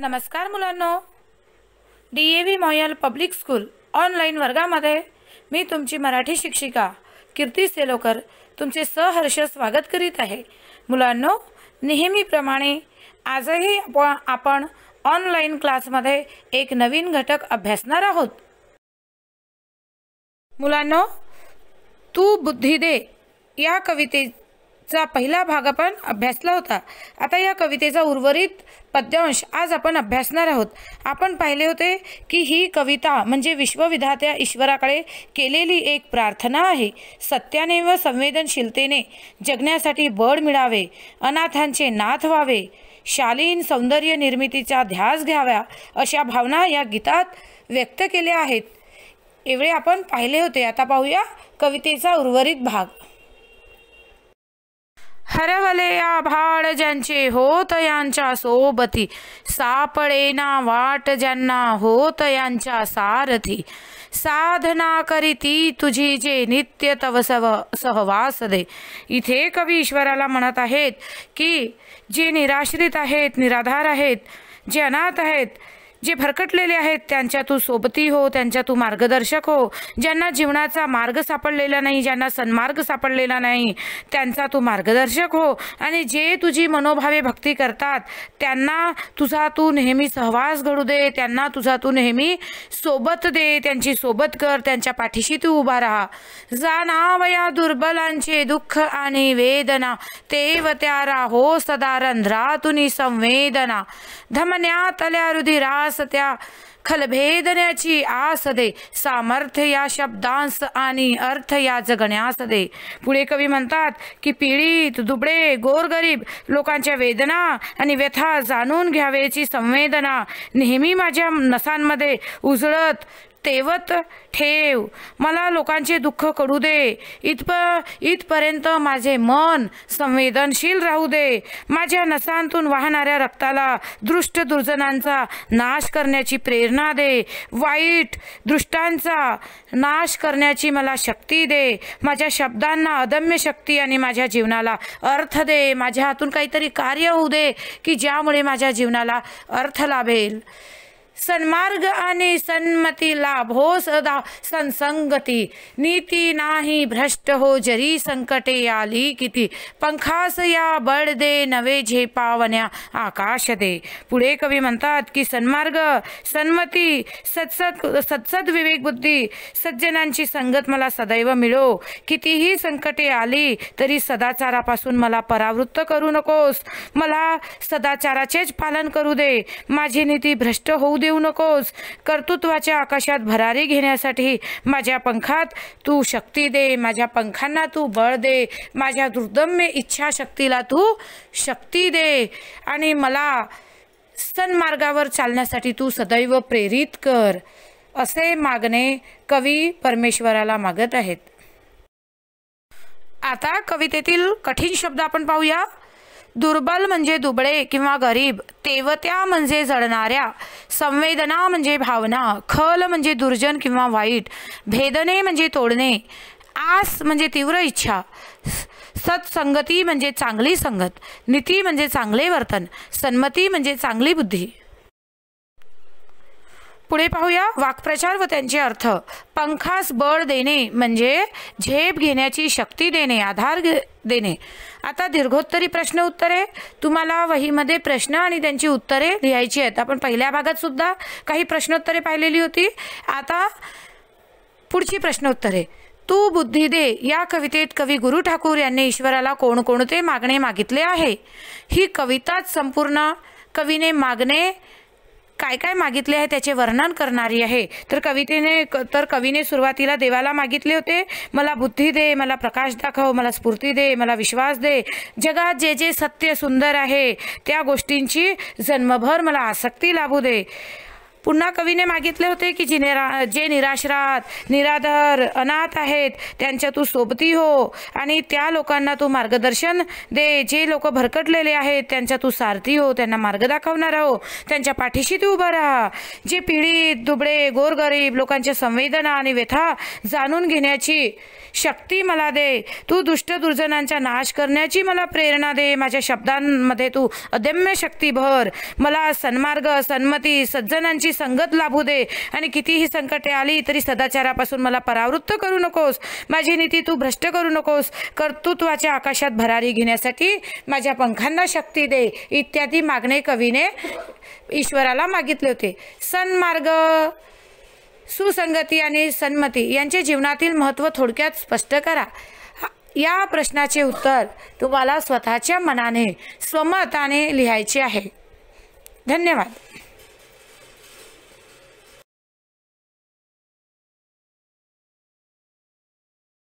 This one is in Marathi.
नमस्कार मुलांनो D A V MOIL public school online वर्गामध्ये मी तुमची मराठी शिक्षिका कीर्ती सेलोकर तुमचे सहर्ष स्वागत करीत आहे मुलांनो नेहमीप्रमाणे आजही आप आपण ऑनलाईन क्लासमध्ये एक नवीन घटक अभ्यासणार आहोत मुलांनो तू बुद्धी दे या कविते चा पहिला भाग आपण अभ्यासला होता आता या कवितेचा उर्वरित पद्यांश आज आपण अभ्यासणार आहोत आपण पाहिले होते की ही कविता म्हणजे विश्वविधात्या ईश्वराकडे केलेली एक प्रार्थना आहे सत्याने व संवेदनशीलतेने जगण्यासाठी बळ मिळावे अनाथांचे नाथ व्हावे शालीन सौंदर्य निर्मितीचा ध्यास घ्याव्या अशा भावना या गीतात व्यक्त केल्या आहेत एवढे आपण पाहिले होते आता पाहूया कवितेचा उर्वरित भाग हरवले आभाळ ज्यांचे होत यांच्या सोबती सापळेना वाट ज्यांना होत यांच्या सारथी साधना करीती तुझी जे नित्य तव सव सहवास दे इथे कवी ईश्वराला म्हणत आहेत की जे निराश्रित आहेत निराधार आहेत जे अनाथ आहेत जे भरकटलेले आहेत त्यांच्या तू सोबती हो त्यांच्या तू मार्गदर्शक हो ज्यांना जीवनाचा मार्ग सापडलेला नाही ज्यांना सन्मार्ग सापडलेला नाही त्यांचा तू मार्गदर्शक हो आणि जे तुझी मनोभावे भक्ती करतात त्यांना तुझा तू नेहमी सहवास घडू दे त्यांना तुझा तू नेहमी सोबत दे त्यांची सोबत कर त्यांच्या पाठीशी तू उभा राहा जाणावया दुर्बलांचे दुःख आणि वेदना ते व त्यारा हो संवेदना धमन्या तल्या रुधिरा आस त्या खलभेदण्याची आस दे सामर्थ्य या शब्दांस आणि अर्थ या जगण्यास दे पुढे कवी म्हणतात की पीडित दुबळे गोरगरीब लोकांच्या वेदना आणि व्यथा जाणून घ्यावेची संवेदना नेहमी माझ्या नसांमध्ये उजळत तेवत ठेव मला लोकांचे दुःख कडू दे इथप इथपर्यंत माझे मन संवेदनशील राहू दे माझ्या नसांतून वाहणाऱ्या रक्ताला दृष्ट दुर्जनांचा नाश करण्याची प्रेरणा दे वाईट दृष्टांचा नाश करण्याची मला शक्ती दे माझ्या शब्दांना अदम्य शक्ती आणि माझ्या जीवनाला अर्थ दे माझ्या हातून काहीतरी कार्य होऊ दे की ज्यामुळे माझ्या जीवनाला अर्थ लाभेल सन्मार्ग आणि सन्मती लाभ हो सदा संसंगती नीती नाही भ्रष्ट हो जरी संकटे आली किती पंखास या बळ दे नवे झेपावण्या आकाश दे पुढे कवी म्हणतात की सन्मार्ग सन्मती सत्सत सत्सद बुद्धी सज्जनांची संगत मला सदैव मिळो कितीही संकटे आली तरी सदाचारापासून मला परावृत्त करू नकोस मला सदाचाराचेच पालन करू दे माझी नीती भ्रष्ट होऊ दे देऊ नकोस कर्तृत्वाच्या आकाशात भरारी घेण्यासाठी माझ्या पंखात तू शक्ती दे माझ्या पंखांना तू बळ दे माझ्या दुर्दम्य इच्छाशक्तीला तू शक्ती दे आणि मला सन्मार्गावर चालण्यासाठी तू सदैव प्रेरित कर असे मागणे कवी परमेश्वराला मागत आहेत आता कवितेतील कठीण शब्द आपण पाहूया दुर्बल म्हणजे दुबळे किंवा गरीब तेवत्या म्हणजे जळणाऱ्या संवेदना म्हणजे भावना खल म्हणजे दुर्जन किंवा वाईट भेदने म्हणजे तोडणे आस म्हणजे तीव्र इच्छा सत्संगती म्हणजे चांगली संगत नीती म्हणजे चांगले वर्तन सन्मती म्हणजे चांगली बुद्धी पुढे पाहूया वाक्प्रचार व त्यांचे अर्थ पंखास बळ देणे म्हणजे झेप घेण्याची शक्ती देणे आधार देणे आता दीर्घोत्तरी प्रश्न उत्तरे तुम्हाला वहीमध्ये प्रश्न आणि त्यांची उत्तरे लिहायची आहेत आपण पहिल्या भागात सुद्धा काही प्रश्नोत्तरे पाहिलेली होती आता पुढची प्रश्नोत्तरे तू बुद्धी दे या कवितेत कवी गुरु ठाकूर यांनी ईश्वराला कोणकोणते मागणे मागितले आहे ही कविताच संपूर्ण कवीने मागणे काय काय मागितले आहे त्याचे वर्णन करणारी आहे तर कवितेने तर कवीने सुरुवातीला देवाला मागितले होते मला बुद्धी दे मला प्रकाश दाखव मला स्फूर्ती दे मला विश्वास दे जगात जे जे सत्य सुंदर आहे त्या गोष्टींची जन्मभर मला आसक्ती लाभू दे पुन्हा कवीने मागितले होते की जी निरा जे निराश्रात निराधर अनाथ आहेत त्यांच्या तू सोबती हो आणि त्या लोकांना तू मार्गदर्शन दे जे लोक भरकटलेले आहेत त्यांच्या तू सारथी हो त्यांना मार्ग दाखवणार हो त्यांच्या पाठीशी तू उभा राहा जे पीडित दुबळे गोरगरीब लोकांच्या संवेदना आणि व्यथा जाणून घेण्याची शक्ती मला दे तू दुष्ट दुर्जनांचा नाश करण्याची मला प्रेरणा दे माझ्या शब्दांमध्ये तू अदम्य शक्ती भर मला सन्मार्ग सन्मती सज्जनांची संगत लाभू दे आणि कितीही संकटे आली तरी सदाचारापासून मला परावृत्त करू नकोस माझी नीती तू भ्रष्ट करू नकोस कर्तृत्वाच्या आकाशात भरारी घेण्यासाठी माझ्या पंखांना शक्ती दे इत्यादी मागणे कवीने ईश्वराला मागितले होते सन्मार्ग सुसंगती आणि सन्मती यांचे जीवनातील महत्त्व थोडक्यात स्पष्ट करा या प्रश्नाचे उत्तर तुम्हाला स्वतःच्या मनाने स्वमताने लिहायचे आहे धन्यवाद